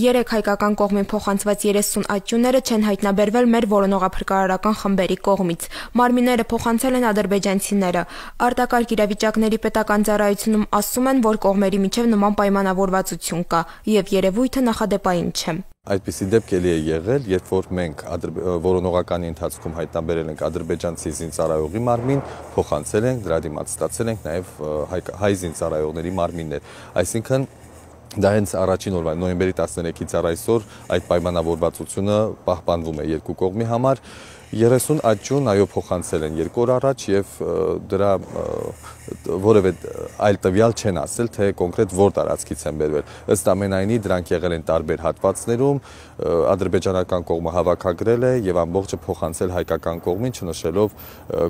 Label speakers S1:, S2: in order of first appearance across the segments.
S1: Երեք հայկական կողմին փոխանցված 30 աճյունները չեն հայտնաբերվել մեր որոնողափրկարարական խմբերի կողմից։ Մարմինները փոխանցել են ադրբեջանցիները։ Արտակարգ իրավիճակների պետական ծառայությունում ասում են, որ կողմերի միջև նման պայմանավորվածություն կա եւ երևույթը նախադեպային չէ։
S2: Այդպիսի դեպք էլի է եղել, երբ որ մենք որոնողականի ընթացքում հայտնաբերել ենք ադրբեջանցի զինծառայողի մարմին, փոխանցել ենք, դրա դիմաց ստացել ենք նաև հայ զինծառայողների մարմիններ։ Այսինքն Դա հենց առաջին օրվա նոյեմբերի 13-ից առ այսօր այդ պայմանավորվածությունը պահպանվում է երկու կողմի համար 30 աճյուն այո փոխանցել են երկու օր առաջ եւ դրա որևէ այլ տվյալ չեն ասել, թե կոնկրետ որ տարածքից են բերվել։ Ըստ ամենայնի դրանք եղել են տարբեր հատվածներում, ադրբեջանական կողմը հավաքագրել է եւ ամբողջը փոխանցել հայկական կողմին, չնշելով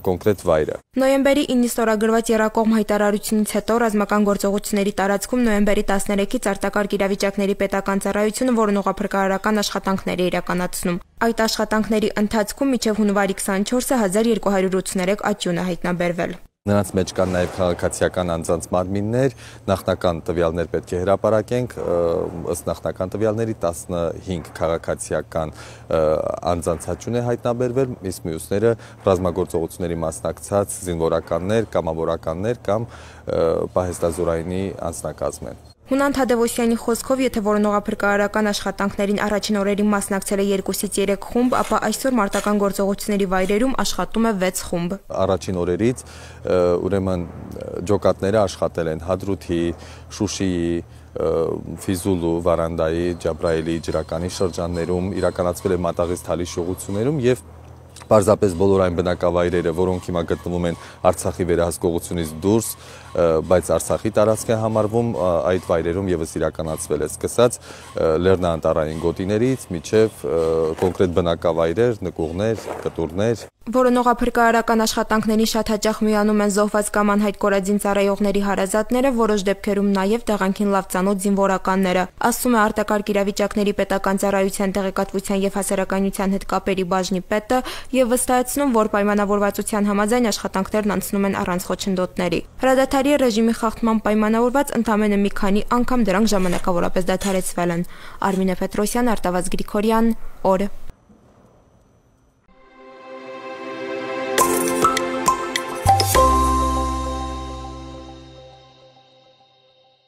S2: կոնկրետ վայրը։
S1: Նոյեմբերի 9-ի ստորագրված Երակողմ հայտարարությունից հետո ռազմական գործողությունների տարածքում նոյեմբերի 13-ից արտակարգ իրավիճակների պետական ծառայությունը, որն ուղղափրկարարական աշխատանքներ է իրականացնում։ Այդ աշխատանքների ընթացքում մինչև հունվարի 24-ը 1283 աճյուն է հայտնաբերվել։
S2: Նրանց մեջ կան նաև քաղաքացիական անձանց մարմիններ, նախնական տվյալներ պետք է հրապարակենք, ըստ նախնական տվյալների 15 քաղաքացիական անձանց հաճուն է հայտնաբերվել, իսկ մյուսները ռազմագործողությունների մասնակցած զինվորականներ, կամավորականներ կամ պահեստազորայինի անձնակազմ են։
S1: Հունան Թադևոսյանի խոսքով, եթե որոնողափրկարարական աշխատանքներին առաջին օրերին մասնակցել է 2-ից 3 խումբ, ապա այսօր մարտական գործողությունների վայրերում աշխատում է 6 խումբ։
S2: Առաջին օրերից ուրեմն ջոկատները աշխատել են Հադրութի, Շուշիի, Ֆիզուլու, Վարանդայի, Ջաբրայելի ջրականի շրջաններում, իրականացվել է մատաղից թալի շողություններում եւ պարզապես բոլոր այն բնակավայրերը, որոնք հիմա գտնվում են Արցախի վերահսկողությունից դուրս, բայց Արցախի տարածք է համարվում, այդ վայրերում եւս իրականացվել է սկսած լեռնաանտառային գոտիներից, միջև կոնկրետ բնակավայրեր, նկուղներ, կտուրներ,
S1: Որոնողափրկարարական աշխատանքներին շատ հաճախ միանում են զոհված կամ անհայտ կորածին ծառայողների հարազատները, որոշ դեպքերում նաև դեղանքին լավ ծանոթ զինվորականները։ Ասում է արտակարգ իրավիճակների պետական ծառայության տեղեկատվության եւ հասարակայնության հետ կապերի բաժնի պետը եւ վստահեցնում, որ պայմանավորվածության համաձայն աշխատանքներն անցնում են առանց խոչընդոտների։ Հրադադարի ռեժիմի խախտման պայմանավորված ընդամենը մի քանի անգամ դրանք ժամանակավորապես դադարեցվել են։ Արմինե Պետրոսյան, Արտավազ Գրիգորյան, օրը